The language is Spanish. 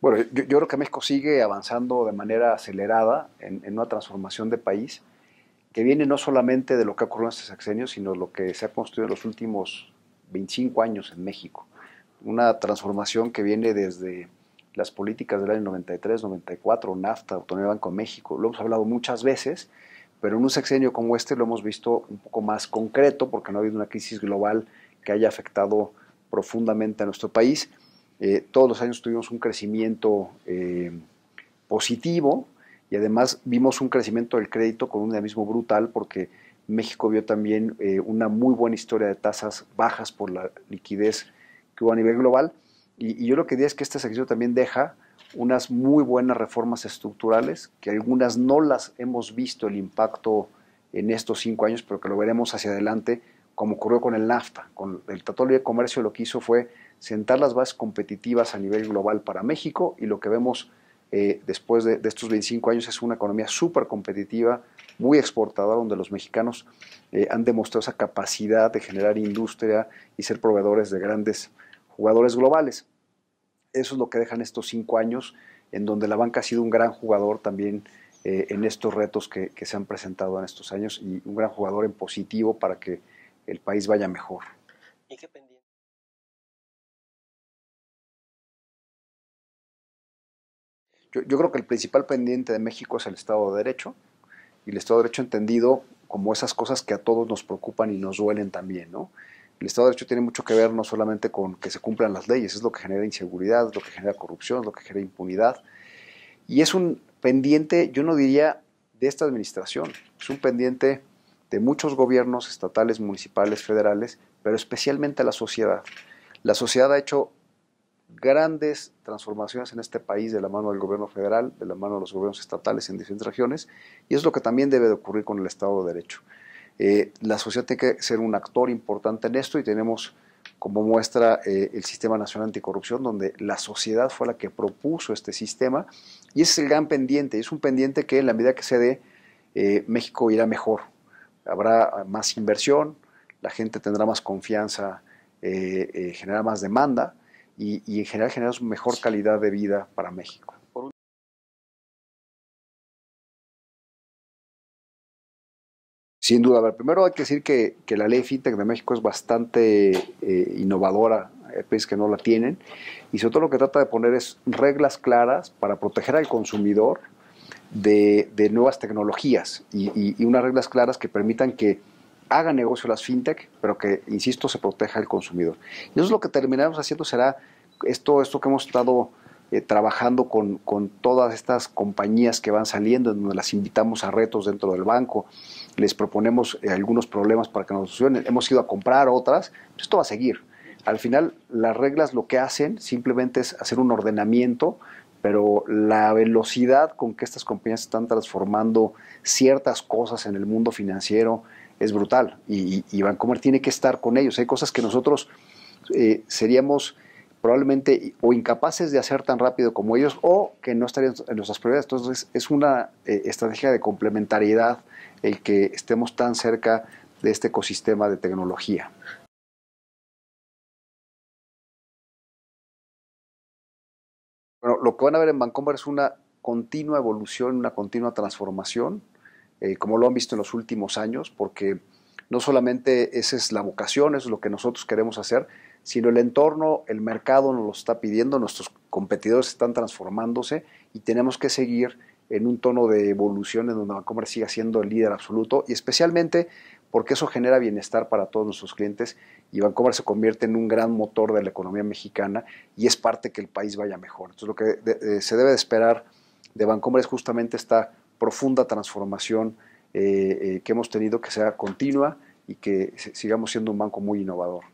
Bueno, yo, creo que México sigue avanzando de manera acelerada en, una transformación de país que viene no solamente de lo que ha ocurrido en este sexenio, sino lo que se ha construido en los últimos 25 años en México. Una transformación que viene desde las políticas del año 93, 94, NAFTA, Autonomía Banco de México. Lo hemos hablado muchas veces, pero en un sexenio como este lo hemos visto un poco más concreto porque no ha habido una crisis global que haya afectado profundamente a nuestro país eh, todos los años tuvimos un crecimiento eh, positivo y además vimos un crecimiento del crédito con un dinamismo brutal porque México vio también eh, una muy buena historia de tasas bajas por la liquidez que hubo a nivel global. Y, yo lo que diría es que este ejercicio también deja unas muy buenas reformas estructurales, que algunas no las hemos visto el impacto en estos cinco años, pero que lo veremos hacia adelante, como ocurrió con el NAFTA. Con el Tratado de Comercio lo que hizo fue sentar las bases competitivas a nivel global para México y lo que vemos eh, después de, estos 25 años es una economía súper competitiva, muy exportadora, donde los mexicanos eh, han demostrado esa capacidad de generar industria y ser proveedores de grandes jugadores globales. Eso es lo que dejan estos cinco años, en donde la banca ha sido un gran jugador también eh, en estos retos que, se han presentado en estos años y un gran jugador en positivo para que el país vaya mejor. Yo, creo que el principal pendiente de México es el Estado de Derecho y el Estado de Derecho entendido como esas cosas que a todos nos preocupan y nos duelen también, ¿no? El Estado de Derecho tiene mucho que ver no solamente con que se cumplan las leyes, es lo que genera inseguridad, es lo que genera corrupción, es lo que genera impunidad. Y es un pendiente, yo no diría de esta administración, es un pendiente de muchos gobiernos estatales, municipales, federales, pero especialmente la sociedad. La sociedad ha hecho grandes transformaciones en este país de la mano del gobierno federal, de la mano de los gobiernos estatales en diferentes regiones, y es lo que también debe de ocurrir con el Estado de Derecho. Eh, la sociedad tiene que ser un actor importante en esto y tenemos como muestra eh, el Sistema Nacional Anticorrupción, donde la sociedad fue la que propuso este sistema, y ese es el gran pendiente, es un pendiente que en la medida que se dé, eh, México irá mejor, habrá más inversión, la gente tendrá más confianza, generará más demanda, y, en general generamos mejor calidad de vida para México. Sin duda, primero hay que decir que, la ley FinTech de México es bastante eh, innovadora, hay países que no la tienen, y sobre todo lo que trata de poner es reglas claras para proteger al consumidor de, nuevas tecnologías y unas reglas claras que permitan que haga negocio las fintech, pero que, insisto, se proteja el consumidor. Y eso es lo que terminamos haciendo, será esto, esto que hemos estado eh, trabajando con, todas estas compañías que van saliendo, donde las invitamos a retos dentro del banco, les proponemos eh, algunos problemas para que nos solucionen, hemos ido a comprar otras, pues esto va a seguir. Al final, las reglas lo que hacen simplemente es hacer un ordenamiento pero la velocidad con que estas compañías están transformando ciertas cosas en el mundo financiero, es brutal y, y tiene que estar con ellos. Hay cosas que nosotros eh, seríamos probablemente o incapaces de hacer tan rápido como ellos o que no estarían en nuestras prioridades. Entonces es una eh, estrategia de complementariedad el que estemos tan cerca de este ecosistema de tecnología. Bueno, lo que van a ver en Vancouver es una continua evolución, una continua transformación eh, como lo han visto en los últimos años, porque no solamente esa es la vocación, es lo que nosotros queremos hacer, sino el entorno, el mercado nos lo está pidiendo, nuestros competidores están transformándose y tenemos que seguir en un tono de evolución en donde Bancomer siga siendo el líder absoluto y especialmente porque eso genera bienestar para todos nuestros clientes y Bancomer se convierte en un gran motor de la economía mexicana y es parte que el país vaya mejor. Entonces lo que eh, se debe de esperar de Bancomer es justamente esta profunda transformación eh, eh, que hemos tenido que sea continua y que sigamos siendo un banco muy innovador.